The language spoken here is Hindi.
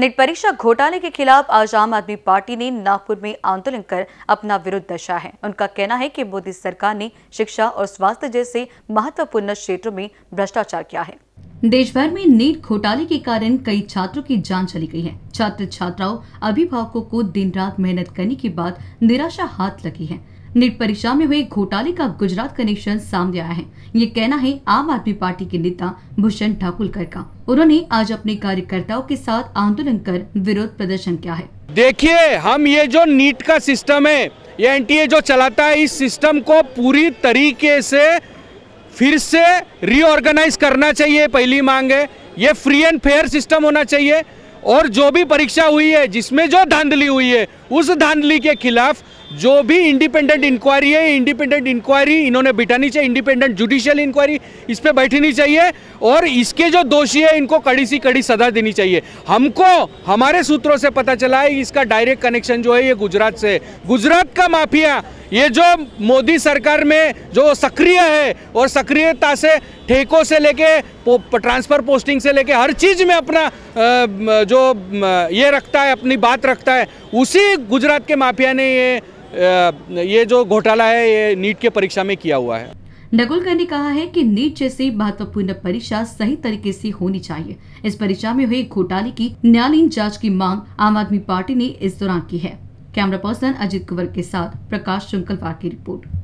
नेट परीक्षा घोटाले के खिलाफ आज आम आदमी पार्टी ने नागपुर में आंदोलन कर अपना विरोध दर्शा है उनका कहना है कि मोदी सरकार ने शिक्षा और स्वास्थ्य जैसे महत्वपूर्ण क्षेत्रों में भ्रष्टाचार किया है देश भर में नेट घोटाले के कारण कई छात्रों की जान चली गई है छात्र छात्राओं अभिभावकों को दिन रात मेहनत करने के बाद निराशा हाथ लगी है नीट परीक्षा में हुए घोटाले का गुजरात कनेक्शन सामने आया है ये कहना है आम आदमी पार्टी के नेता भूषण ठाकुरकर का उन्होंने आज अपने कार्यकर्ताओं के साथ आंदोलन कर विरोध प्रदर्शन किया है देखिए हम ये जो नीट का सिस्टम है ये एनटीए जो चलाता है इस सिस्टम को पूरी तरीके से फिर से रीऑर्गेनाइज करना चाहिए पहली मांग है ये फ्री एंड फेयर सिस्टम होना चाहिए और जो भी परीक्षा हुई है जिसमें जो धांधली हुई है उस धांधली के खिलाफ जो भी इंडिपेंडेंट इंक्वायरी है इंडिपेंडेंट इंक्वायरी इन्होंने बिठानी चाहिए इंडिपेंडेंट जुडिशियल इंक्वायरी इस पर बैठनी चाहिए और इसके जो दोषी है इनको कड़ी सी कड़ी सजा देनी चाहिए हमको हमारे सूत्रों से पता चला है इसका डायरेक्ट कनेक्शन जो है ये गुजरात से गुजरात का माफिया ये जो मोदी सरकार में जो सक्रिय है और सक्रियता से ठेकों से लेके ट्रांसफर पोस्टिंग से लेके हर चीज़ में अपना जो ये रखता है अपनी बात रखता है उसी गुजरात के माफिया ने ये ये जो घोटाला है ये नीट के परीक्षा में किया हुआ है नगुलकर ने कहा है कि नीट जैसी महत्वपूर्ण परीक्षा सही तरीके से होनी चाहिए इस परीक्षा में हुए घोटाले की न्यायालयीन जांच की मांग आम आदमी पार्टी ने इस दौरान की है कैमरा पर्सन अजित कुंवर के साथ प्रकाश शुंकलवार की रिपोर्ट